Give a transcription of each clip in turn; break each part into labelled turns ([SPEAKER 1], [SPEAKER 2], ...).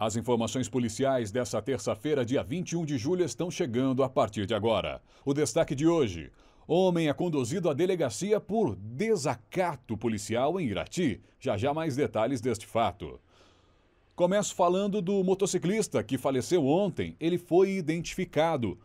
[SPEAKER 1] As informações policiais dessa terça-feira, dia 21 de julho, estão chegando a partir de agora. O destaque de hoje: homem é conduzido à delegacia por desacato policial em Irati. Já já mais detalhes deste fato. Começo falando do motociclista que faleceu ontem. Ele foi identificado.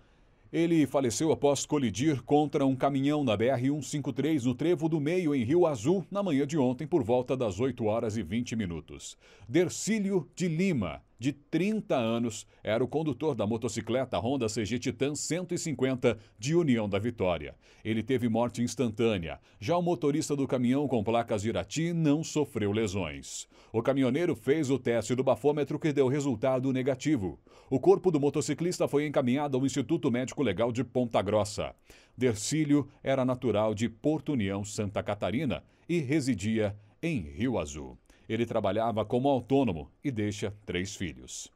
[SPEAKER 1] Ele faleceu após colidir contra um caminhão na BR-153 no Trevo do Meio, em Rio Azul, na manhã de ontem, por volta das 8 horas e 20 minutos. Dercílio de Lima de 30 anos, era o condutor da motocicleta Honda CG Titan 150 de União da Vitória. Ele teve morte instantânea. Já o motorista do caminhão com placas de Irati não sofreu lesões. O caminhoneiro fez o teste do bafômetro que deu resultado negativo. O corpo do motociclista foi encaminhado ao Instituto Médico Legal de Ponta Grossa. Dercílio era natural de Porto União, Santa Catarina e residia em Rio Azul ele trabalhava como autônomo e deixa três filhos.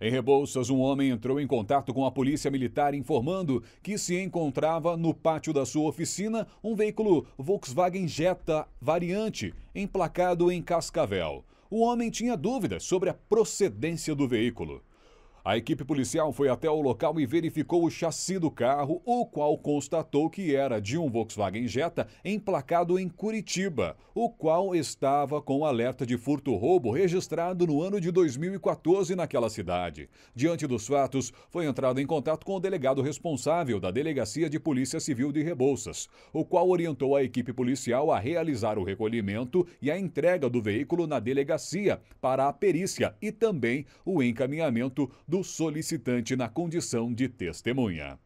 [SPEAKER 1] Em Rebouças, um homem entrou em contato com a polícia militar informando que se encontrava no pátio da sua oficina um veículo Volkswagen Jetta variante emplacado em Cascavel. O homem tinha dúvidas sobre a procedência do veículo. A equipe policial foi até o local e verificou o chassi do carro, o qual constatou que era de um Volkswagen Jetta emplacado em Curitiba, o qual estava com alerta de furto-roubo registrado no ano de 2014 naquela cidade. Diante dos fatos, foi entrado em contato com o delegado responsável da Delegacia de Polícia Civil de Rebouças, o qual orientou a equipe policial a realizar o recolhimento e a entrega do veículo na delegacia para a perícia e também o encaminhamento do solicitante na condição de testemunha.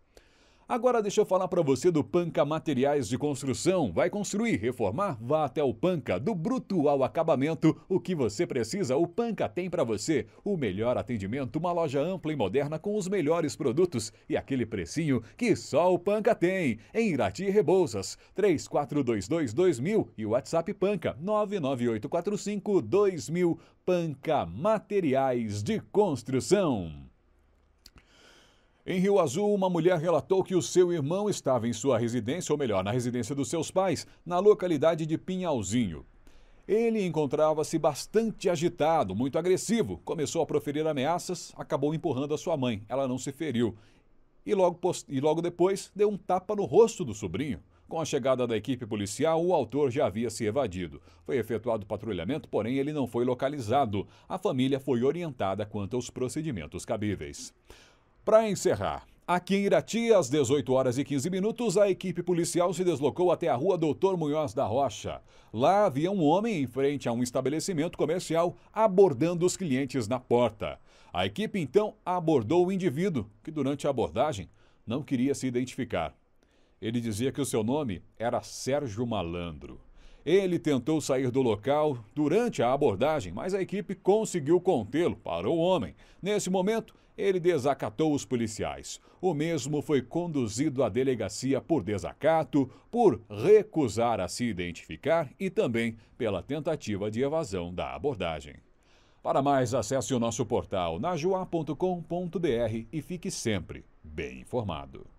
[SPEAKER 1] Agora deixa eu falar para você do Panca Materiais de Construção. Vai construir, reformar? Vá até o Panca, do bruto ao acabamento, o que você precisa, o Panca tem para você. O melhor atendimento, uma loja ampla e moderna com os melhores produtos e aquele precinho que só o Panca tem. Em Irati Rebouças, 34222000 e o WhatsApp Panca 998452000. Panca Materiais de Construção. Em Rio Azul, uma mulher relatou que o seu irmão estava em sua residência, ou melhor, na residência dos seus pais, na localidade de Pinhalzinho. Ele encontrava-se bastante agitado, muito agressivo, começou a proferir ameaças, acabou empurrando a sua mãe. Ela não se feriu. E logo, e logo depois deu um tapa no rosto do sobrinho. Com a chegada da equipe policial, o autor já havia se evadido. Foi efetuado patrulhamento, porém ele não foi localizado. A família foi orientada quanto aos procedimentos cabíveis. Para encerrar, aqui em Irati, às 18 horas e 15 minutos, a equipe policial se deslocou até a rua Doutor Munhoz da Rocha. Lá havia um homem em frente a um estabelecimento comercial abordando os clientes na porta. A equipe então abordou o indivíduo, que durante a abordagem não queria se identificar. Ele dizia que o seu nome era Sérgio Malandro. Ele tentou sair do local durante a abordagem, mas a equipe conseguiu contê-lo, parou o homem. Nesse momento, ele desacatou os policiais. O mesmo foi conduzido à delegacia por desacato, por recusar a se identificar e também pela tentativa de evasão da abordagem. Para mais, acesse o nosso portal najuá.com.br e fique sempre bem informado.